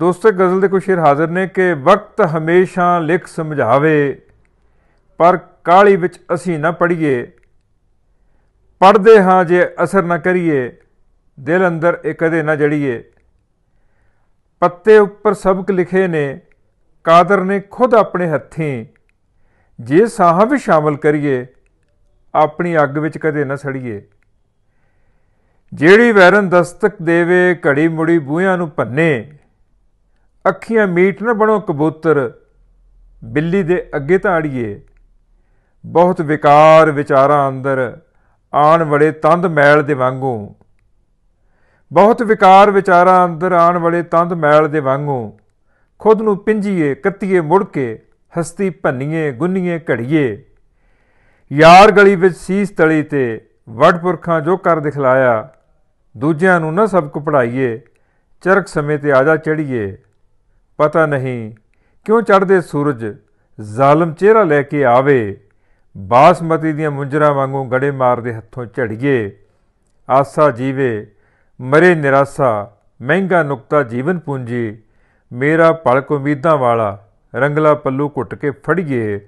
ਦੋਸਤੋ ਗਜ਼ਲ ਦੇ ਕੁਝ ਸ਼ੇਰ ਹਾਜ਼ਰ ਨੇ ਕਿ ਵਕਤ ਹਮੇਸ਼ਾ ਲਿਖ ਸਮਝਾਵੇ ਪਰ ਕਾਲੀ ਵਿੱਚ ਅਸੀਂ ਨਾ ਪੜੀਏ ਪੜਦੇ ਹਾਂ ਜੇ ਅਸਰ ਨਾ ਕਰੀਏ ਦਿਲ ਅੰਦਰ ਇਹ ਕਦੇ ਨਾ ਜੜੀਏ ਪੱਤੇ ਉੱਪਰ ਸਬਕ ਲਿਖੇ ਨੇ ਕਾਦਰ ਨੇ ਖੁਦ ਆਪਣੇ ਹੱਥੀਂ ਜੇ ਸਾਹਾਂ ਵੀ ਸ਼ਾਮਲ ਕਰੀਏ ਆਪਣੀ ਅੱਗ ਵਿੱਚ ਕਦੇ ਨਾ ਸੜੀਏ ਜਿਹੜੀ ਵੈਰਨ ਦਸਤਕ ਦੇਵੇ ਘੜੀ ਮੁੜੀ ਬੂਹਿਆਂ ਨੂੰ ਭੰਨੇ ਅੱਖੀਆਂ ਮੀਟ ਨਾ ਬਣੋ ਕਬੂਤਰ ਬਿੱਲੀ ਦੇ ਅੱਗੇ ਆੜੀਏ ਬਹੁਤ ਵਿਕਾਰ ਵਿਚਾਰਾਂ ਅੰਦਰ ਆਣ ਵਾਲੇ ਤੰਦ ਮੈਲ ਦੇ ਵਾਂਗੂ ਬਹੁਤ ਵਿਕਾਰ ਵਿਚਾਰਾਂ ਅੰਦਰ ਆਣ ਵਾਲੇ ਤੰਦ ਮੈਲ ਦੇ ਵਾਂਗੂ ਖੁਦ ਨੂੰ ਪਿੰਜੀਏ ਕੱਤੀਏ ਮੁੜ ਕੇ ਹਸਤੀ ਭੰਨੀਏ ਗੁੰਨੀਏ ਘੜੀਏ ਯਾਰ ਗਲੀ ਵਿੱਚ ਸੀਸ ਤਲੀ ਤੇ ਵਡਪੁਰਖਾਂ ਜੋ ਕਰ ਦਿਖਲਾਇਆ ਦੂਜਿਆਂ ਨੂੰ ਨਾ ਸਬਕ ਪੜਾਈਏ ਚਰਕ ਸਮੇਂ ਤੇ ਆਜਾ ਚੜੀਏ ਪਤਾ ਨਹੀਂ ਕਿਉਂ ਚੜਦੇ ਸੂਰਜ ਜ਼ਾਲਮ ਚਿਹਰਾ ਲੈ ਕੇ ਆਵੇ ਬਾਸਮਤੀ ਦੀਆਂ ਮੁੰਜਰਾ ਵਾਂਗੂ ਗੜੇ ਮਾਰਦੇ ਹੱਥੋਂ ਝੜੀਏ ਆਸਾ ਜੀਵੇ ਮਰੇ ਨਿਰਾਸਾ ਮਹਿੰਗਾ ਨੁਕਤਾ ਜੀਵਨ ਪੂੰਜੀ ਮੇਰਾ ਪਲਕ ਉਮੀਦਾਂ ਵਾਲਾ ਰੰਗਲਾ ਪੱਲੂ ਘੁੱਟ ਕੇ ਫੜੀਏ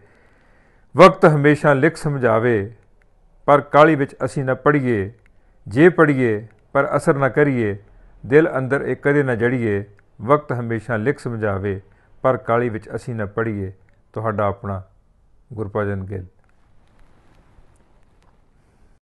ਵਕਤ ਹਮੇਸ਼ਾ ਲਿਖ ਸਮਝਾਵੇ ਪਰ ਕਾਲੀ ਵਿੱਚ ਅਸੀਂ ਨਾ ਪੜੀਏ ਜੇ ਪੜੀਏ ਪਰ ਅਸਰ ਨਾ ਕਰੀਏ ਦਿਲ ਅੰਦਰ ਇੱਕ ਕਦੇ ਨਾ ਜੜੀਏ ਵਕਤ ਹਮੇਸ਼ਾ ਲਿਖ ਸਮਝਾਵੇ ਪਰ ਕਾਲੀ ਵਿੱਚ ਅਸੀਂ ਨਾ ਪੜੀਏ ਤੁਹਾਡਾ ਆਪਣਾ ਗੁਰਪਾਜਨ ਗਿੱਲ